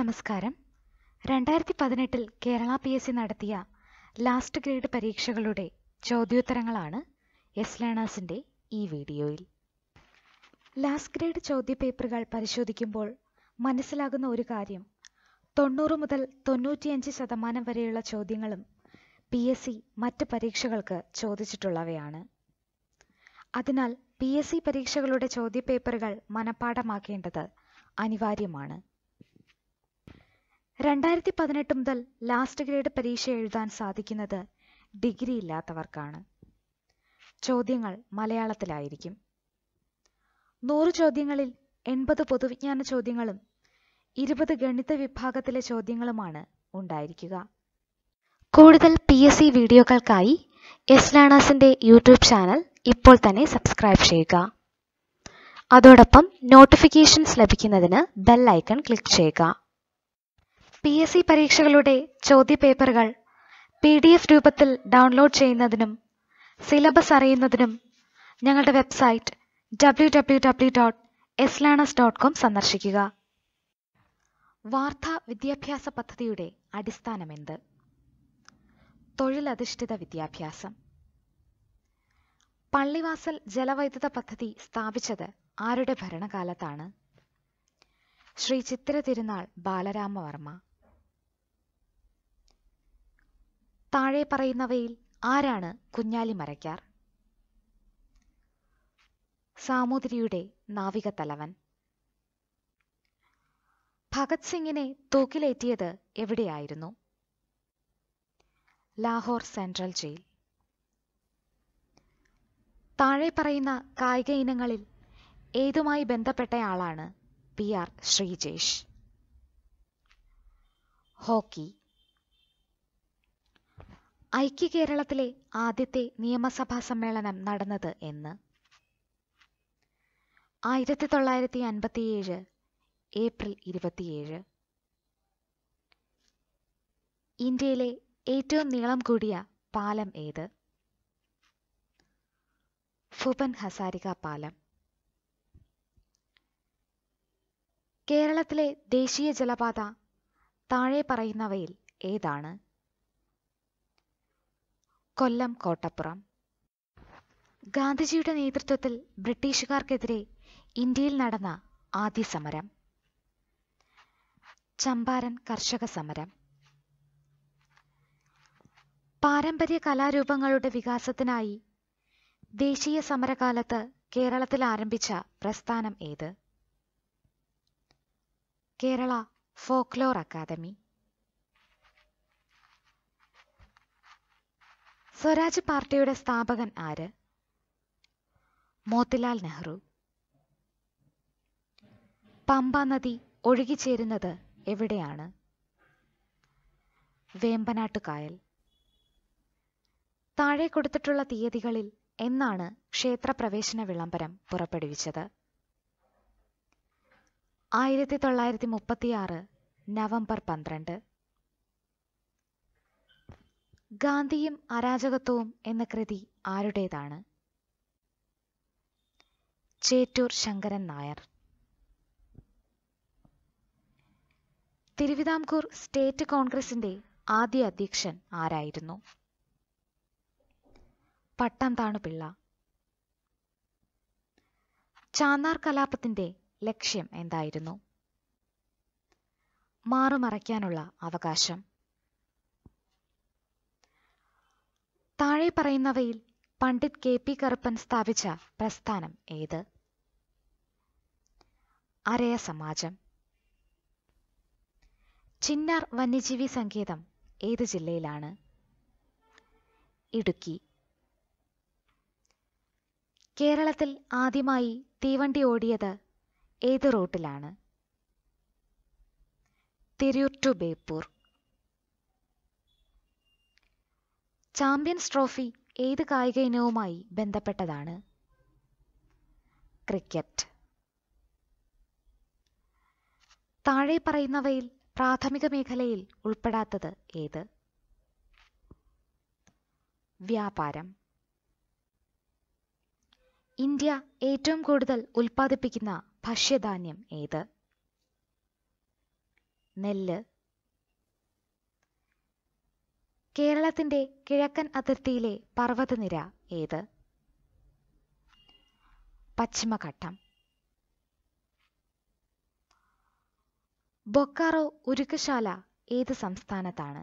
നമസ്കാരം രണ്ടായിരത്തി പതിനെട്ടിൽ കേരള പി എസ് സി നടത്തിയ ലാസ്റ്റ് ഗ്രേഡ് പരീക്ഷകളുടെ ചോദ്യോത്തരങ്ങളാണ് എസ് ലേണേഴ്സിൻ്റെ ഈ വീഡിയോയിൽ ലാസ്റ്റ് ഗ്രേഡ് ചോദ്യപേപ്പറുകൾ പരിശോധിക്കുമ്പോൾ മനസ്സിലാകുന്ന ഒരു കാര്യം തൊണ്ണൂറ് മുതൽ തൊണ്ണൂറ്റിയഞ്ച് ശതമാനം വരെയുള്ള ചോദ്യങ്ങളും പി എസ് സി മറ്റ് പരീക്ഷകൾക്ക് ചോദിച്ചിട്ടുള്ളവയാണ് അതിനാൽ പി എസ് സി പരീക്ഷകളുടെ ചോദ്യപേപ്പറുകൾ മനഃപ്പാഠമാക്കേണ്ടത് അനിവാര്യമാണ് രണ്ടായിരത്തി പതിനെട്ട് മുതൽ ലാസ്റ്റ് ഗ്രേഡ് പരീക്ഷ എഴുതാൻ സാധിക്കുന്നത് ഡിഗ്രി ഇല്ലാത്തവർക്കാണ് ചോദ്യങ്ങൾ മലയാളത്തിലായിരിക്കും നൂറ് ചോദ്യങ്ങളിൽ എൺപത് പൊതുവിജ്ഞാന ചോദ്യങ്ങളും ഇരുപത് ഗണിത വിഭാഗത്തിലെ ചോദ്യങ്ങളുമാണ് ഉണ്ടായിരിക്കുക കൂടുതൽ പി എസ് സി വീഡിയോകൾക്കായി എസ് ലേണേഴ്സിൻ്റെ യൂട്യൂബ് ചാനൽ ഇപ്പോൾ തന്നെ സബ്സ്ക്രൈബ് ചെയ്യുക അതോടൊപ്പം നോട്ടിഫിക്കേഷൻസ് ലഭിക്കുന്നതിന് ബെൽ ഐക്കൺ ക്ലിക്ക് ചെയ്യുക പി എസ് സി പരീക്ഷകളുടെ ചോദ്യപേപ്പറുകൾ പി ഡി എഫ് രൂപത്തിൽ ഡൗൺലോഡ് ചെയ്യുന്നതിനും സിലബസ് അറിയുന്നതിനും ഞങ്ങളുടെ website W W W dot ലാണസ് ഡോട്ട് കോം സന്ദർശിക്കുക വാർത്താ വിദ്യാഭ്യാസ പദ്ധതിയുടെ എന്ത് തൊഴിലധിഷ്ഠിത വിദ്യാഭ്യാസം പള്ളിവാസൽ ജലവൈദ്യുത പദ്ധതി സ്ഥാപിച്ചത് ആരുടെ ഭരണകാലത്താണ് ശ്രീ ചിത്തിര തിരുനാൾ ബാലരാമവർമ്മ താഴെ പറയുന്നവയിൽ ആരാണ് കുഞ്ഞാലി മരക്കാർ സാമൂതിരിയുടെ നാവിക തലവൻ ഭഗത് സിംഗിനെ തൂക്കിലേറ്റിയത് എവിടെയായിരുന്നു ലാഹോർ സെൻട്രൽ ജയിൽ താഴെ പറയുന്ന കായിക ഇനങ്ങളിൽ ഏതുമായി ബന്ധപ്പെട്ടയാളാണ് പി ആർ ശ്രീജേഷ് ഹോക്കി ഐക്യകേരളത്തിലെ ആദ്യത്തെ നിയമസഭാ സമ്മേളനം നടന്നത് എന്ന് ആയിരത്തി തൊള്ളായിരത്തി അൻപത്തിയേഴ് ഏപ്രിൽ ഇരുപത്തിയേഴ് ഇന്ത്യയിലെ ഏറ്റവും നീളം കൂടിയ പാലം ഏത് ഫുബൻ ഹസാരിക പാലം കേരളത്തിലെ ദേശീയ ജലപാത താഴെ പറയുന്നവയിൽ ഏതാണ് കൊല്ലം കോട്ടപ്പുറം ഗാന്ധിജിയുടെ നേതൃത്വത്തിൽ ബ്രിട്ടീഷുകാർക്കെതിരെ ഇന്ത്യയിൽ നടന്ന ആദ്യ സമരം ചമ്പാരൻ കർഷക സമരം പാരമ്പര്യ കലാരൂപങ്ങളുടെ വികാസത്തിനായി ദേശീയ സമരകാലത്ത് കേരളത്തിൽ ആരംഭിച്ച പ്രസ്ഥാനം ഏത് കേരള ഫോക്ലോർ അക്കാദമി സ്വരാജ് പാർട്ടിയുടെ സ്ഥാപകൻ ആര് മോത്തിലാൽ നെഹ്റു പമ്പ നദി ഒഴുകിച്ചേരുന്നത് എവിടെയാണ് വേമ്പനാട്ട് കായൽ താഴെ കൊടുത്തിട്ടുള്ള തീയതികളിൽ എന്നാണ് ക്ഷേത്രപ്രവേശന വിളംബരം പുറപ്പെടുവിച്ചത് ആയിരത്തി തൊള്ളായിരത്തി മുപ്പത്തിയാറ് നവംബർ പന്ത്രണ്ട് ഗാന്ധിയും അരാജകത്വവും എന്ന കൃതി ആരുടേതാണ് ചേറ്റൂർ ശങ്കരൻ നായർ തിരുവിതാംകൂർ സ്റ്റേറ്റ് കോൺഗ്രസിന്റെ ആദ്യ അധ്യക്ഷൻ ആരായിരുന്നു പട്ടം പിള്ള ചാന്നാർ കലാപത്തിന്റെ ലക്ഷ്യം എന്തായിരുന്നു മാറുമറയ്ക്കാനുള്ള അവകാശം താഴെ പറയുന്നവയിൽ പണ്ഡിറ്റ് കെ പി കറുപ്പൻ സ്ഥാപിച്ച പ്രസ്ഥാനം ഏത് അരയ സമാജം ചിന്നാർ വന്യജീവി സങ്കേതം ഏത് ജില്ലയിലാണ് ഇടുക്കി കേരളത്തിൽ ആദ്യമായി തീവണ്ടി ഓടിയത് ഏത് റൂട്ടിലാണ് Tirur to Beypore champions trophy ഏത് കായിക ഇനവുമായി ബന്ധപ്പെട്ടതാണ് ക്രിക്കറ്റ് താഴെ പറയുന്നവയിൽ പ്രാഥമിക മേഖലയിൽ ഉൾപ്പെടാത്തത് ഏത് വ്യാപാരം ഇന്ത്യ ഏറ്റവും കൂടുതൽ ഉൽപ്പാദിപ്പിക്കുന്ന ഭക്ഷ്യധാന്യം ഏത് നെല്ല് കേരളത്തിന്റെ കിഴക്കൻ അതിർത്തിയിലെ പർവ്വതനിര ഏത് പശ്ചിമഘട്ടം ബൊക്കാറോ ഉരുക്കശാല ഏത് സംസ്ഥാനത്താണ്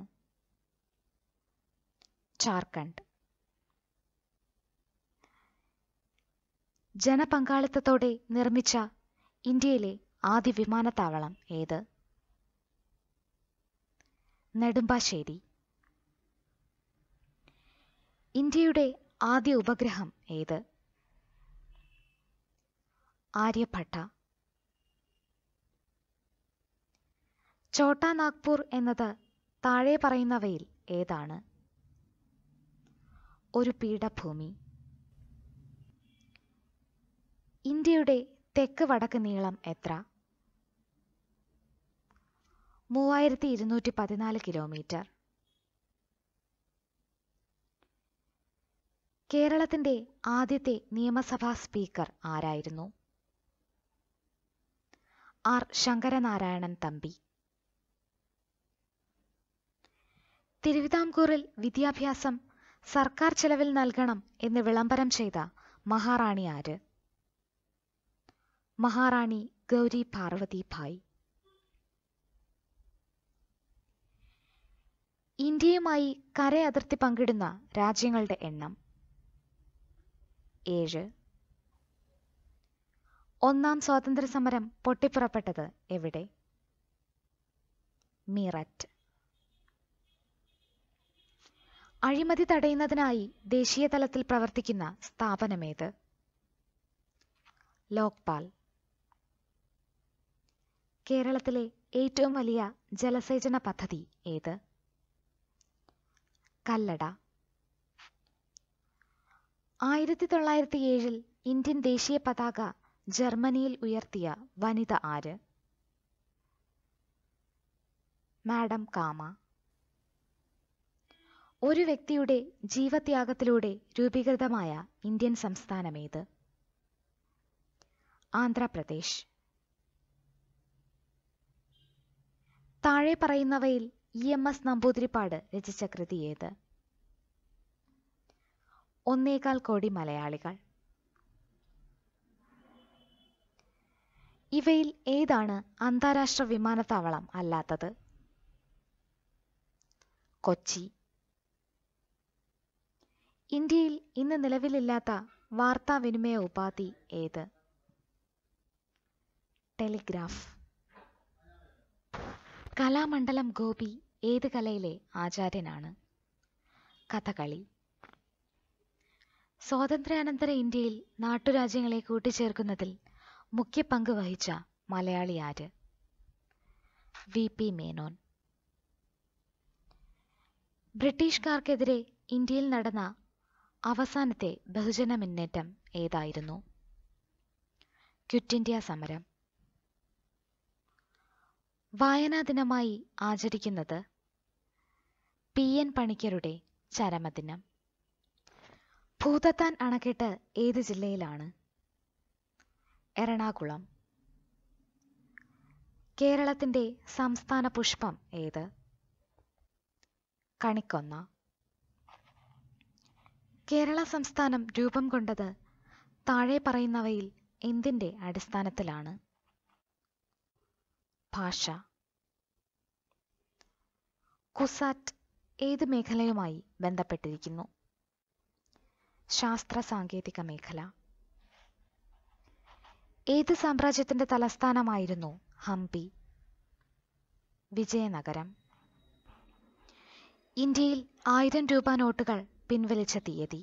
ജാർഖണ്ഡ് ജനപങ്കാളിത്തത്തോടെ നിർമ്മിച്ച ഇന്ത്യയിലെ ആദ്യ വിമാനത്താവളം ഏത് നെടുമ്പാശ്ശേരി ഇന്ത്യയുടെ ആദ്യ ഉപഗ്രഹം ഏത് ആര്യഭട്ട ചോട്ടാ നാഗ്പൂർ എന്നത് താഴെ പറയുന്നവയിൽ ഏതാണ് ഒരു പീഠഭൂമി ഇന്ത്യയുടെ തെക്ക് വടക്ക് നീളം എത്ര മൂവായിരത്തി ഇരുന്നൂറ്റി പതിനാല് കിലോമീറ്റർ കേരളത്തിന്റെ ആദ്യത്തെ നിയമസഭാ സ്പീക്കർ ആരായിരുന്നു ആർ ശങ്കരനാരായണൻ തമ്പി തിരുവിതാംകൂറിൽ വിദ്യാഭ്യാസം സർക്കാർ ചെലവിൽ നൽകണം എന്ന് വിളംബരം ചെയ്ത മഹാറാണി ആര് മഹാറാണി ഗൗരി പാർവതി ഭായ് ഇന്ത്യയുമായി കരയതിർത്തി പങ്കിടുന്ന രാജ്യങ്ങളുടെ എണ്ണം ഏഴ് ഒന്നാം സ്വാതന്ത്ര്യസമരം പൊട്ടിപ്പുറപ്പെട്ടത് എവിടെ മീററ്റ് അഴിമതി തടയുന്നതിനായി ദേശീയ തലത്തിൽ പ്രവർത്തിക്കുന്ന സ്ഥാപനമേത് ലോക്പാൽ കേരളത്തിലെ ഏറ്റവും വലിയ ജലസേചന പദ്ധതി ഏത് കല്ലട ആയിരത്തി തൊള്ളായിരത്തി ഏഴിൽ ഇന്ത്യൻ ദേശീയ പതാക ജർമ്മനിയിൽ ഉയർത്തിയ വനിത ആര് മാഡം കാമ ഒരു വ്യക്തിയുടെ ജീവത്യാഗത്തിലൂടെ രൂപീകൃതമായ ഇന്ത്യൻ സംസ്ഥാനമേത് ആന്ധ്രാപ്രദേശ് താഴെ പറയുന്നവയിൽ ഇ എം എസ് നമ്പൂതിരിപ്പാട് രചിച്ച കൃതി ഏത് ഒന്നേകാൽ കോടി മലയാളികൾ ഇവയിൽ ഏതാണ് അന്താരാഷ്ട്ര വിമാനത്താവളം അല്ലാത്തത് കൊച്ചി ഇന്ത്യയിൽ ഇന്ന് നിലവിലില്ലാത്ത വാർത്താവിനിമയ ഉപാധി ഏത് ടെലിഗ്രാഫ് കലാമണ്ഡലം ഗോപി ഏത് കലയിലെ ആചാര്യനാണ് കഥകളി സ്വാതന്ത്ര്യാനന്തര ഇന്ത്യയിൽ നാട്ടുരാജ്യങ്ങളെ കൂട്ടിച്ചേർക്കുന്നതിൽ മുഖ്യ പങ്ക് വഹിച്ച മലയാളി ആര് വി പി മേനോൻ ബ്രിട്ടീഷുകാർക്കെതിരെ ഇന്ത്യയിൽ നടന്ന അവസാനത്തെ ബഹുജന മുന്നേറ്റം ഏതായിരുന്നു ക്വിറ്റ് ഇന്ത്യ സമരം വായനാ ദിനമായി ആചരിക്കുന്നത് പി എൻ പണിക്കരുടെ ചരമദിനം ഭൂതത്താൻ അണക്കെട്ട് ഏത് ജില്ലയിലാണ് എറണാകുളം കേരളത്തിൻ്റെ സംസ്ഥാന പുഷ്പം ഏത് കണിക്കൊന്ന കേരള സംസ്ഥാനം രൂപം കൊണ്ടത് താഴെ പറയുന്നവയിൽ എന്തിൻ്റെ അടിസ്ഥാനത്തിലാണ് ഭാഷ കുസാറ്റ് ഏത് മേഖലയുമായി ബന്ധപ്പെട്ടിരിക്കുന്നു ശാസ്ത്ര സാങ്കേതിക മേഖല ഏത് സാമ്രാജ്യത്തിൻ്റെ തലസ്ഥാനമായിരുന്നു ഹംപി വിജയനഗരം ഇന്ത്യയിൽ ആയിരം രൂപ നോട്ടുകൾ പിൻവലിച്ച തീയതി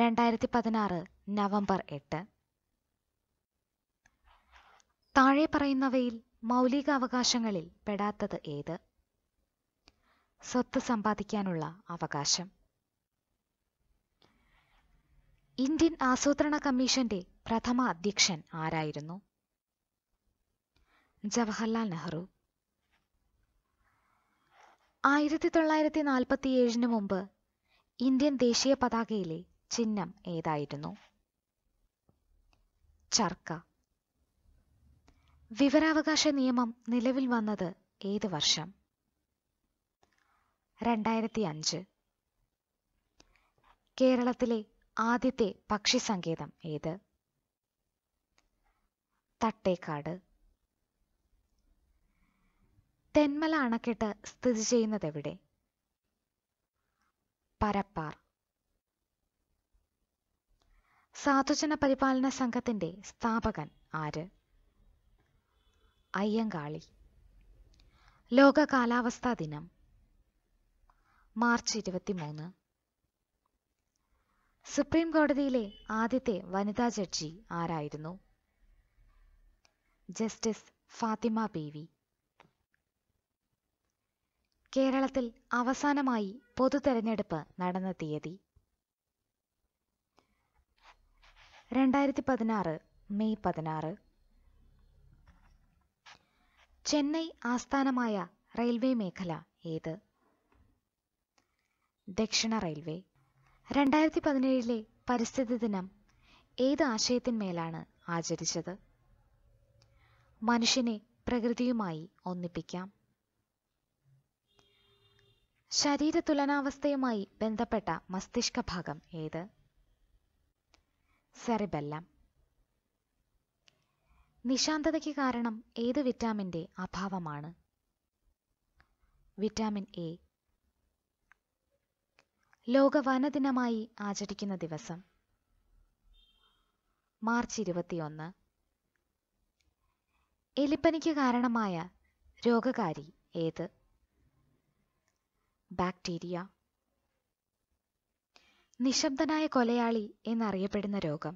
രണ്ടായിരത്തി പതിനാറ് നവംബർ എട്ട് താഴെ പറയുന്നവയിൽ മൗലിക അവകാശങ്ങളിൽ പെടാത്തത് ഏത് സ്വത്ത് സമ്പാദിക്കാനുള്ള അവകാശം ഇന്ത്യൻ ആസൂത്രണ കമ്മീഷന്റെ പ്രഥമ അധ്യക്ഷൻ ആരായിരുന്നു ജവഹർലാൽ നെഹ്റു ആയിരത്തി തൊള്ളായിരത്തി നാൽപ്പത്തി ഏഴിന് മുമ്പ് ഇന്ത്യൻ ദേശീയ പതാകയിലെ ചിഹ്നം ഏതായിരുന്നു ചർക്ക വിവരാവകാശ നിയമം നിലവിൽ വന്നത് ഏത് വർഷം രണ്ടായിരത്തി അഞ്ച് കേരളത്തിലെ ആദ്യത്തെ പക്ഷി സങ്കേതം ഏത് തട്ടേക്കാട് തെന്മല അണക്കെട്ട് സ്ഥിതി ചെയ്യുന്നത് എവിടെ പരപ്പാർ സാധുജന പരിപാലന സംഘത്തിന്റെ സ്ഥാപകൻ ആര് അയ്യങ്കാളി ലോക കാലാവസ്ഥാ ദിനം മാർച്ച് ഇരുപത്തിമൂന്ന് സുപ്രീം കോടതിയിലെ ആദ്യത്തെ വനിതാ ജഡ്ജി ആരായിരുന്നു ജസ്റ്റിസ് ഫാത്തിമ ബീവി കേരളത്തിൽ അവസാനമായി പൊതു തെരഞ്ഞെടുപ്പ് നടന്ന തീയതി രണ്ടായിരത്തി പതിനാറ് മെയ് പതിനാറ് ചെന്നൈ ആസ്ഥാനമായ റെയിൽവേ മേഖല ഏത് ദക്ഷിണ റെയിൽവേ രണ്ടായിരത്തി പതിനേഴിലെ പരിസ്ഥിതി ദിനം ഏത് ആശയത്തിന്മേലാണ് ആചരിച്ചത് മനുഷ്യനെ പ്രകൃതിയുമായി ഒന്നിപ്പിക്കാം ശരീര തുലനാവസ്ഥയുമായി ബന്ധപ്പെട്ട മസ്തിഷ്ക ഭാഗം ഏത് സെറിബെല്ലം നിശാന്തതയ്ക്ക് കാരണം ഏത് വിറ്റാമിൻ്റെ അഭാവമാണ് വിറ്റാമിൻ എ ലോക വനദിനമായി ആചരിക്കുന്ന ദിവസം മാർച്ച് ഇരുപത്തിയൊന്ന് എലിപ്പനിക്ക് കാരണമായ രോഗകാരി ഏത് ബാക്ടീരിയ നിശബ്ദനായ കൊലയാളി എന്നറിയപ്പെടുന്ന രോഗം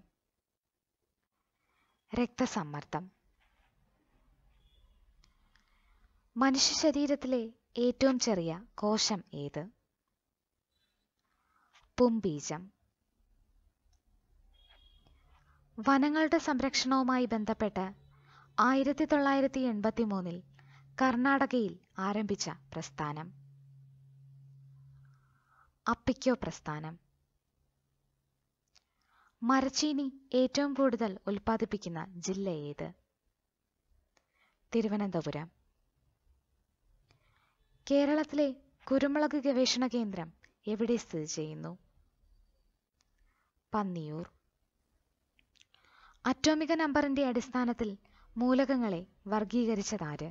രക്തസമ്മർദ്ദം മനുഷ്യ ശരീരത്തിലെ ഏറ്റവും ചെറിയ കോശം ഏത് പുംബീജം വനങ്ങളുടെ സംരക്ഷണവുമായി ബന്ധപ്പെട്ട് ആയിരത്തി തൊള്ളായിരത്തി എൺപത്തി മൂന്നിൽ കർണാടകയിൽ ആരംഭിച്ച പ്രസ്ഥാനം അപ്പിക്കോ പ്രസ്ഥാനം മരച്ചീനി ഏറ്റവും കൂടുതൽ ഉൽപ്പാദിപ്പിക്കുന്ന ജില്ല ഏത് തിരുവനന്തപുരം കേരളത്തിലെ കുരുമുളക് ഗവേഷണ കേന്ദ്രം എവിടെ സ്ഥിതി ചെയ്യുന്നു പന്നിയൂർ അറ്റോമിക നമ്പറിന്റെ അടിസ്ഥാനത്തിൽ മൂലകങ്ങളെ വർഗീകരിച്ചതാര്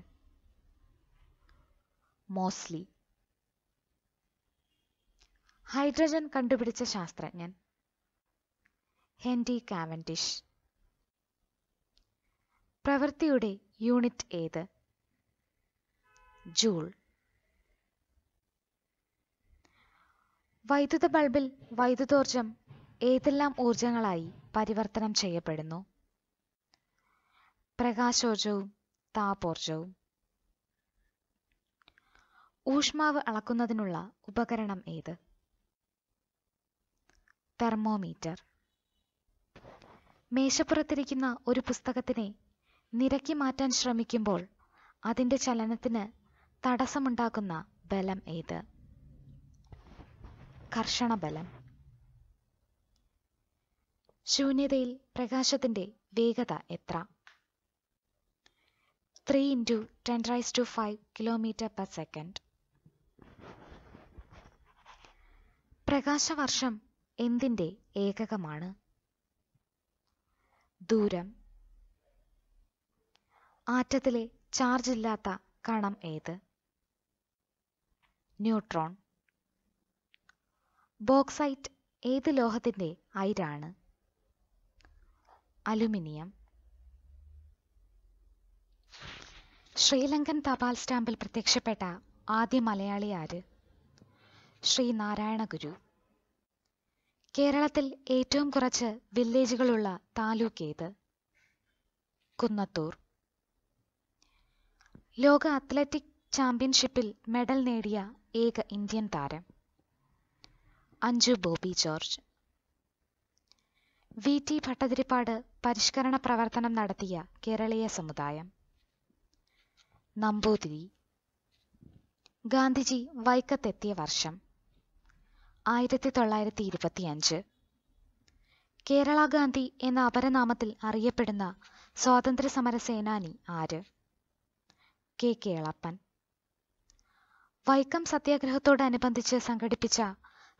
മോസ്ലി ഹൈഡ്രജൻ കണ്ടുപിടിച്ച ശാസ്ത്രജ്ഞൻ ഹെൻറി കാവൻഡിഷ് പ്രവൃത്തിയുടെ യൂണിറ്റ് ഏത് ജൂൾ വൈദ്യുത ബൾബിൽ വൈദ്യുതോർജം ഏതെല്ലാം ഊർജങ്ങളായി പരിവർത്തനം ചെയ്യപ്പെടുന്നു പ്രകാശോർജവും താപോർജവും ഊഷ്മാവ് അളക്കുന്നതിനുള്ള ഉപകരണം ഏത് തെർമോമീറ്റർ മേശപ്പുറത്തിരിക്കുന്ന ഒരു പുസ്തകത്തിനെ നിരക്കി മാറ്റാൻ ശ്രമിക്കുമ്പോൾ അതിൻ്റെ ചലനത്തിന് തടസ്സമുണ്ടാക്കുന്ന ബലം ഏത് കർഷണ ബലം ശൂന്യതയിൽ പ്രകാശത്തിന്റെ വേഗത എത്ര three into ten raise to five kilometre per second പ്രകാശവർഷം എന്തിൻ്റെ ഏകകമാണ് ദൂരം ആറ്റത്തിലെ ചാർജ് ഇല്ലാത്ത കണം ഏത് ന്യൂട്രോൺ ബോക്സൈറ്റ് ഏത് ലോഹത്തിൻ്റെ അയിരാണ് അലുമിനിയം ശ്രീലങ്കൻ തപാൽ സ്റ്റാമ്പിൽ പ്രത്യക്ഷപ്പെട്ട ആദ്യ മലയാളി ആര് ശ്രീ നാരായണ ഗുരു കേരളത്തിൽ ഏറ്റവും കുറച്ച് വില്ലേജുകളുള്ള താലൂക്ക് ഏത് കുന്നത്തൂർ ലോക അത്ലറ്റിക് ചാമ്പ്യൻഷിപ്പിൽ മെഡൽ നേടിയ ഏക ഇന്ത്യൻ താരം അഞ്ജു ബോബി ജോർജ് വി ടി ഭട്ടതിരിപ്പാട് പരിഷ്കരണ പ്രവർത്തനം നടത്തിയ കേരളീയ സമുദായം നമ്പൂതിരി ഗാന്ധിജി വൈക്കത്തെത്തിയ വർഷം ആയിരത്തി തൊള്ളായിരത്തി ഇരുപത്തിയഞ്ച് കേരള ഗാന്ധി എന്ന അപരനാമത്തിൽ അറിയപ്പെടുന്ന സ്വാതന്ത്ര്യ സമര സേനാനി ആര് കെ കേളപ്പൻ വൈക്കം സത്യാഗ്രഹത്തോടനുബന്ധിച്ച് സംഘടിപ്പിച്ച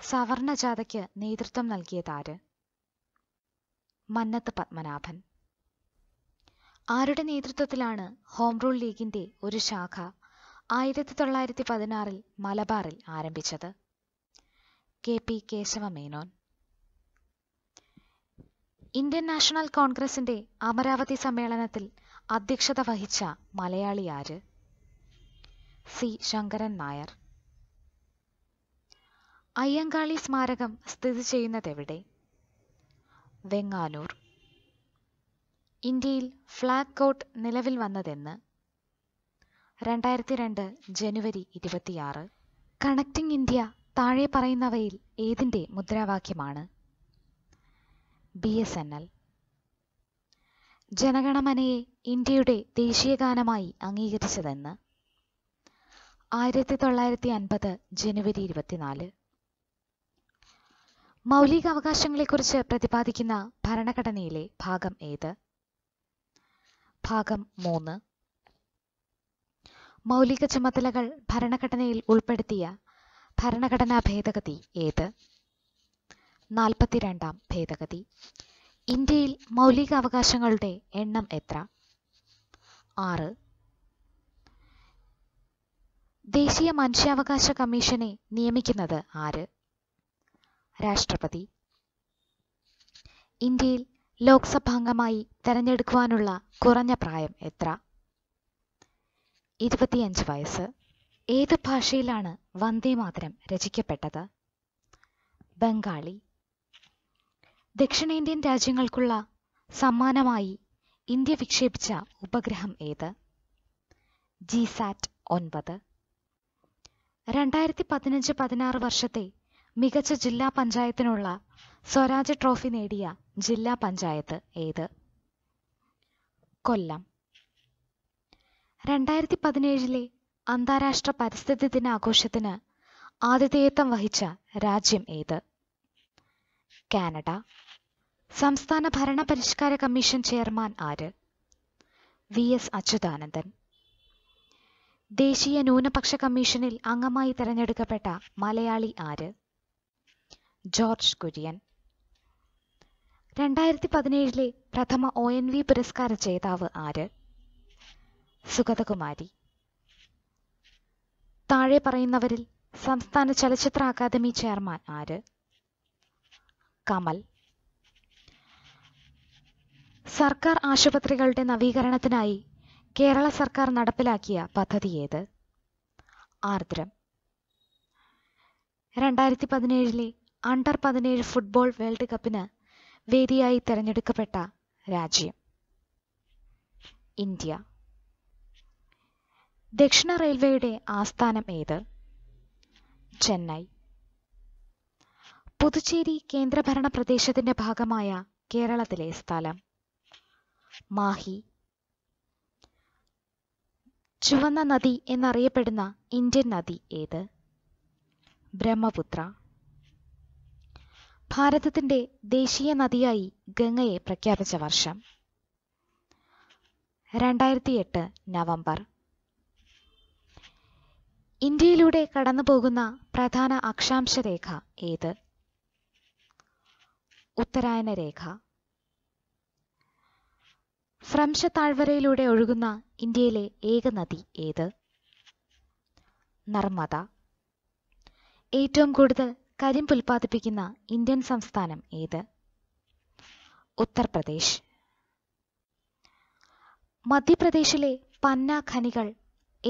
സവർണ ജാഥയ്ക്ക് നേതൃത്വം നൽകിയതാര് മന്നത്ത് പത്മനാഭൻ ആരുടെ നേതൃത്വത്തിലാണ് ഹോം റൂൾ ലീഗിന്റെ ഒരു ശാഖ ആയിരത്തി തൊള്ളായിരത്തി പതിനാറിൽ മലബാറിൽ ആരംഭിച്ചത് K P Kesava Menon Indian national കോൺഗ്രസിന്റെ അമരാവതി സമ്മേളനത്തിൽ അധ്യക്ഷത വഹിച്ച മലയാളി ആര് സി ശങ്കരൻ നായർ അയ്യങ്കാളി സ്മാരകം സ്ഥിതി ചെയ്യുന്നത് എവിടെ വെങ്ങാനൂർ ഇന്ത്യയിൽ ഫ്ലാഗ് കോട്ട് നിലവിൽ വന്നതെന്ന് രണ്ടായിരത്തി രണ്ട് ജനുവരി ഇരുപത്തിയാറ് കണക്റ്റിംഗ് ഇന്ത്യ താഴെ പറയുന്നവയിൽ ഏതിൻ്റെ മുദ്രാവാക്യമാണ് ബി എസ് എൻ എൽ ജനഗണമനയെ ഇന്ത്യയുടെ ദേശീയ ഗാനമായി അംഗീകരിച്ചതെന്ന് ആയിരത്തി തൊള്ളായിരത്തി അൻപത് ജനുവരി ഇരുപത്തിനാല് മൗലിക അവകാശങ്ങളെക്കുറിച്ച് പ്രതിപാദിക്കുന്ന ഭരണഘടനയിലെ ഭാഗം ഏത് ഭാഗം മൂന്ന് മൗലിക ചുമതലകൾ ഭരണഘടനയിൽ ഉൾപ്പെടുത്തിയ ഭരണഘടനാ ഭേദഗതി ഏത് നാൽപ്പത്തിരണ്ടാം ഭേദഗതി ഇന്ത്യയിൽ മൗലിക അവകാശങ്ങളുടെ എണ്ണം എത്ര ആറ് ദേശീയ മനുഷ്യാവകാശ കമ്മീഷനെ നിയമിക്കുന്നത് ആര് രാഷ്ട്രപതി ഇന്ത്യയിൽ ലോക്സഭാംഗമായി തെരഞ്ഞെടുക്കുവാനുള്ള കുറഞ്ഞ പ്രായം എത്ര ഇരുപത്തിയഞ്ച് വയസ്സ് ഏത് ഭാഷയിലാണ് മാതരം രചിക്കപ്പെട്ടത് ബംഗാളി ദക്ഷിണേന്ത്യൻ രാജ്യങ്ങൾക്കുള്ള സമ്മാനമായി ഇന്ത്യ വിക്ഷേപിച്ച ഉപഗ്രഹം ഏത് ജിസാറ്റ് ഒൻപത് രണ്ടായിരത്തി പതിനഞ്ച് പതിനാറ് വർഷത്തെ മികച്ച ജില്ലാ പഞ്ചായത്തിനുള്ള സ്വരാജ് ട്രോഫി നേടിയ ജില്ലാ പഞ്ചായത്ത് ഏത് കൊല്ലം രണ്ടായിരത്തി പതിനേഴിലെ അന്താരാഷ്ട്ര പരിസ്ഥിതി ദിനാഘോഷത്തിന് ആതിഥേയത്വം വഹിച്ച രാജ്യം ഏത് കാനഡ സംസ്ഥാന ഭരണ പരിഷ്കാര കമ്മീഷൻ ചെയർമാൻ ആര് വി എസ് അച്യുതാനന്ദൻ ദേശീയ ന്യൂനപക്ഷ കമ്മീഷനിൽ അംഗമായി തിരഞ്ഞെടുക്കപ്പെട്ട മലയാളി ആര് ജോർജ് കുര്യൻ രണ്ടായിരത്തി പതിനേഴിലെ പ്രഥമ ഒ എൻ വി പുരസ്കാര ജേതാവ് ആര് സുഗതകുമാരി താഴെ പറയുന്നവരിൽ സംസ്ഥാന ചലച്ചിത്ര അക്കാദമി ചെയർമാൻ ആര് കമൽ സർക്കാർ ആശുപത്രികളുടെ നവീകരണത്തിനായി കേരള സർക്കാർ നടപ്പിലാക്കിയ പദ്ധതി ഏത് ആർദ്രം രണ്ടായിരത്തി പതിനേഴിലെ അണ്ടർ പതിനേഴ് ഫുട്ബോൾ വേൾഡ് കപ്പിന് വേദിയായി തിരഞ്ഞെടുക്കപ്പെട്ട രാജ്യം ഇന്ത്യ ദക്ഷിണ റെയിൽവേയുടെ ആസ്ഥാനം ഏത് ചെന്നൈ പുതുച്ചേരി കേന്ദ്രഭരണ പ്രദേശത്തിന്റെ ഭാഗമായ കേരളത്തിലെ സ്ഥലം മാഹി ചുവന്ന നദി എന്നറിയപ്പെടുന്ന ഇന്ത്യൻ നദി ഏത് ബ്രഹ്മപുത്ര ഭാരതത്തിൻ്റെ ദേശീയ നദിയായി ഗംഗയെ പ്രഖ്യാപിച്ച വർഷം രണ്ടായിരത്തി എട്ട് നവംബർ ഇന്ത്യയിലൂടെ കടന്നു പോകുന്ന പ്രധാന അക്ഷാംശരേഖ ഏത് ഉത്തരായന രേഖ ഫ്രംശ താഴ്വരയിലൂടെ ഒഴുകുന്ന ഇന്ത്യയിലെ ഏക നദി ഏത് നർമ്മദ ഏറ്റവും കൂടുതൽ ഉൽപ്പാദിപ്പിക്കുന്ന ഇന്ത്യൻ സംസ്ഥാനം ഏത് ഉത്തർപ്രദേശ് മധ്യപ്രദേശിലെ പന്ന ഖനികൾ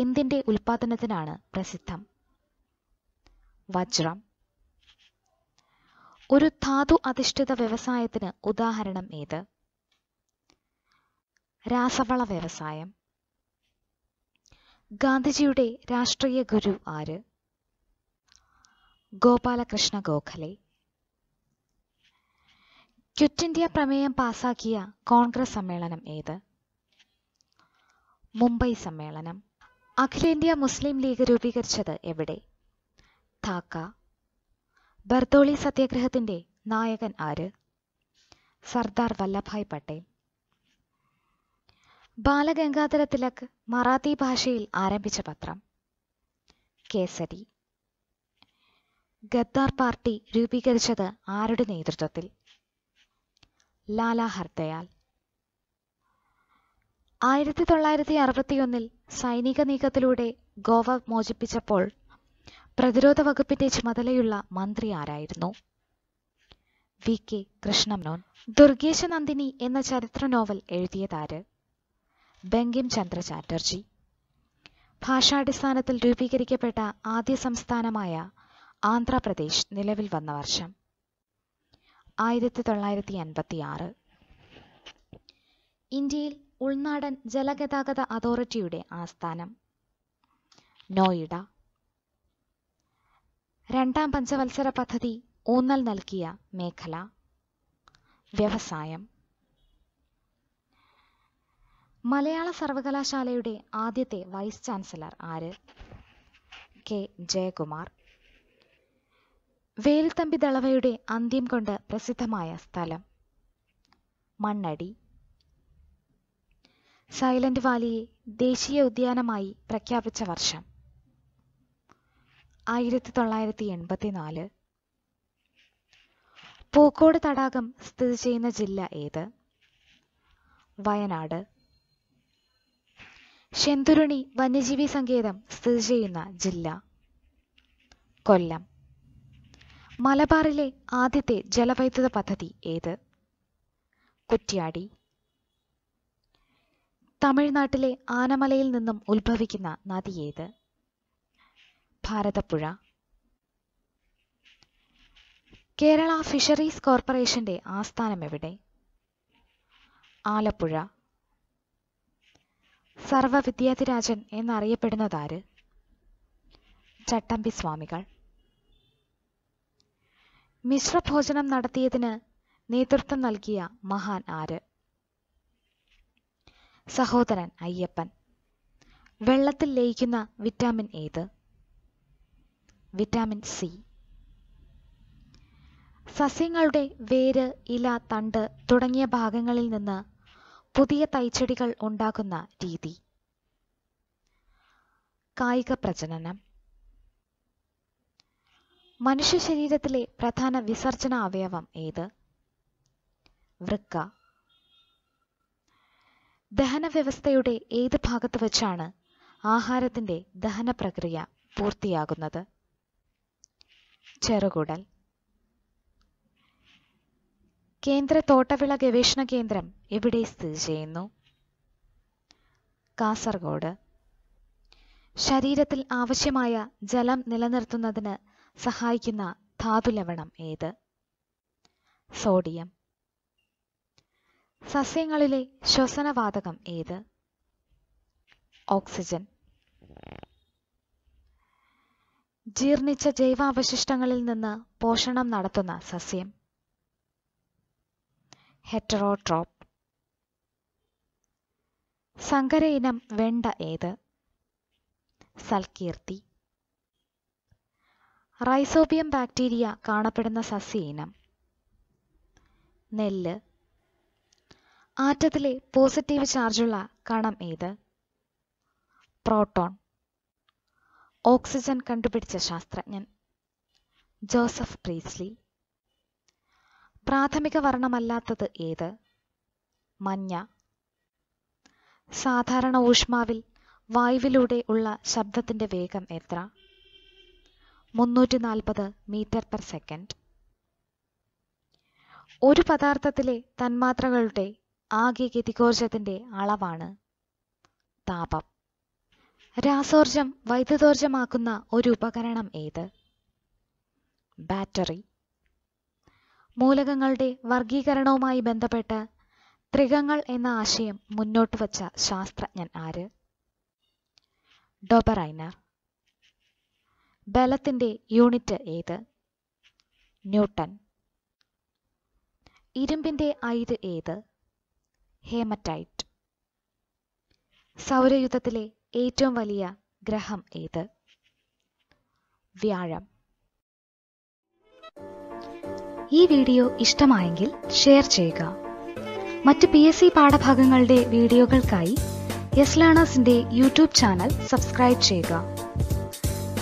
എന്തിന്റെ ഉൽപാദനത്തിനാണ് പ്രസിദ്ധം വജ്രം ഒരു ധാതു അധിഷ്ഠിത വ്യവസായത്തിന് ഉദാഹരണം ഏത് രാസവള വ്യവസായം ഗാന്ധിജിയുടെ രാഷ്ട്രീയ ഗുരു ആര് ഗോപാലകൃഷ്ണ ഗോഖലെ ക്വിറ്റ് ഇന്ത്യ പ്രമേയം പാസാക്കിയ കോൺഗ്രസ് സമ്മേളനം ഏത് മുംബൈ സമ്മേളനം അഖിലേന്ത്യാ മുസ്ലിം ലീഗ് രൂപീകരിച്ചത് എവിടെ ധാക്ക ബർദോളി സത്യാഗ്രഹത്തിന്റെ നായകൻ ആര് സർദാർ വല്ലഭായ് പട്ടേൽ ബാലഗംഗാധര തിലക് മറാത്തി ഭാഷയിൽ ആരംഭിച്ച പത്രം കേസരി ഗദ്ദാർ പാർട്ടി രൂപീകരിച്ചത് ആരുടെ നേതൃത്വത്തിൽ ലാലാ ഹർദയാൽ ആയിരത്തി തൊള്ളായിരത്തി അറുപത്തിയൊന്നിൽ സൈനിക നീക്കത്തിലൂടെ ഗോവ മോചിപ്പിച്ചപ്പോൾ പ്രതിരോധ വകുപ്പിന്റെ ചുമതലയുള്ള മന്ത്രി ആരായിരുന്നു വി കെ കൃഷ്ണമേനോൻ ദുർഗേശ നന്ദിനി എന്ന ചരിത്ര നോവൽ എഴുതിയതാര് ബങ്കിം ചന്ദ്ര ചാറ്റർജി ഭാഷാടിസ്ഥാനത്തിൽ രൂപീകരിക്കപ്പെട്ട ആദ്യ സംസ്ഥാനമായ ആന്ധ്രാപ്രദേശ് നിലവിൽ വന്ന വർഷം ആയിരത്തി തൊള്ളായിരത്തി അൻപത്തി ആറ് ഇന്ത്യയിൽ ഉൾനാടൻ ജലഗതാഗത അതോറിറ്റിയുടെ ആസ്ഥാനം നോയിഡ രണ്ടാം പഞ്ചവത്സര പദ്ധതി ഊന്നൽ നൽകിയ മേഖല വ്യവസായം മലയാള സർവകലാശാലയുടെ ആദ്യത്തെ വൈസ് ചാൻസലർ ആര് കെ ജയകുമാർ വേലുത്തമ്പി ദളവയുടെ അന്ത്യം കൊണ്ട് പ്രസിദ്ധമായ സ്ഥലം മണ്ണടി സൈലന്റ് വാലിയെ ദേശീയ ഉദ്യാനമായി പ്രഖ്യാപിച്ച വർഷം ആയിരത്തി തൊള്ളായിരത്തി എൺപത്തിനാല് പൂക്കോട് തടാകം സ്ഥിതി ചെയ്യുന്ന ജില്ല ഏത് വയനാട് ശെന്തുരുണി വന്യജീവി സങ്കേതം സ്ഥിതി ചെയ്യുന്ന ജില്ല കൊല്ലം മലബാറിലെ ആദ്യത്തെ ജലവൈദ്യുത പദ്ധതി ഏത് കുറ്റ്യാടി തമിഴ്നാട്ടിലെ ആനമലയിൽ നിന്നും ഉത്ഭവിക്കുന്ന നദി ഏത് ഭാരതപ്പുഴ കേരള ഫിഷറീസ് കോർപ്പറേഷന്റെ ആസ്ഥാനം എവിടെ ആലപ്പുഴ വിദ്യാധിരാജൻ എന്നറിയപ്പെടുന്നതാര് ചട്ടമ്പി സ്വാമികൾ മിശ്രഭോജനം നടത്തിയതിന് നേതൃത്വം നൽകിയ മഹാൻ ആര് സഹോദരൻ അയ്യപ്പൻ വെള്ളത്തിൽ ലയിക്കുന്ന വിറ്റാമിൻ ഏത് വിറ്റാമിൻ സി സസ്യങ്ങളുടെ വേര് ഇല തണ്ട് തുടങ്ങിയ ഭാഗങ്ങളിൽ നിന്ന് പുതിയ തൈച്ചെടികൾ ഉണ്ടാക്കുന്ന രീതി കായിക പ്രജനനം മനുഷ്യ ശരീരത്തിലെ പ്രധാന വിസർജന അവയവം ഏത് വൃക്ക ദഹന വ്യവസ്ഥയുടെ ഏത് ഭാഗത്ത് വച്ചാണ് ആഹാരത്തിന്റെ ദഹന പ്രക്രിയ പൂർത്തിയാകുന്നത് ചെറുകുടൽ കേന്ദ്ര തോട്ടവിള ഗവേഷണ കേന്ദ്രം എവിടെ സ്ഥിതി ചെയ്യുന്നു കാസർഗോഡ് ശരീരത്തിൽ ആവശ്യമായ ജലം നിലനിർത്തുന്നതിന് സഹായിക്കുന്ന ധാതുലവണം ഏത് സോഡിയം സസ്യങ്ങളിലെ ശ്വസനവാതകം ഏത് ഓക്സിജൻ ജീർണിച്ച ജൈവാവശിഷ്ടങ്ങളിൽ നിന്ന് പോഷണം നടത്തുന്ന സസ്യം ഹെറ്ററോട്രോപ്പ് സങ്കര ഇനം വെണ്ട ഏത് സൽകീർത്തി റൈസോബിയം ബാക്ടീരിയ കാണപ്പെടുന്ന സസ്യ ഇനം നെല്ല് ആറ്റത്തിലെ പോസിറ്റീവ് ചാർജുള്ള കണം ഏത് പ്രോട്ടോൺ ഓക്സിജൻ കണ്ടുപിടിച്ച ശാസ്ത്രജ്ഞൻ ജോസഫ് പ്രീസ്ലി പ്രാഥമിക വർണ്ണമല്ലാത്തത് ഏത് മഞ്ഞ സാധാരണ ഊഷ്മാവിൽ വായുവിലൂടെ ഉള്ള ശബ്ദത്തിന്റെ വേഗം എത്ര മുന്നൂറ്റി നാൽപ്പത് മീറ്റർ പെർ സെക്കൻഡ് ഒരു പദാർത്ഥത്തിലെ തന്മാത്രകളുടെ ആകെ ഗതികോർജത്തിന്റെ അളവാണ് താപം രാസോർജം വൈദ്യുതോർജമാക്കുന്ന ഒരു ഉപകരണം ഏത് ബാറ്ററി മൂലകങ്ങളുടെ വർഗീകരണവുമായി ബന്ധപ്പെട്ട് ത്രികങ്ങൾ എന്ന ആശയം മുന്നോട്ട് ശാസ്ത്രജ്ഞൻ ആര് ഡൊബറൈനർ ബലത്തിൻ്റെ യൂണിറ്റ് ഏത് ന്യൂട്ടൺ ഇരുമ്പിൻ്റെ അയിര് ഏത് ഹേമറ്റൈറ്റ് സൗരയുദ്ധത്തിലെ ഏറ്റവും വലിയ ഗ്രഹം ഏത് വ്യാഴം ഈ വീഡിയോ ഇഷ്ടമായെങ്കിൽ ഷെയർ ചെയ്യുക മറ്റ് പി എസ് സി പാഠഭാഗങ്ങളുടെ വീഡിയോകൾക്കായി യെസ് ലേണേഴ്സിന്റെ യൂട്യൂബ് ചാനൽ സബ്സ്ക്രൈബ് ചെയ്യുക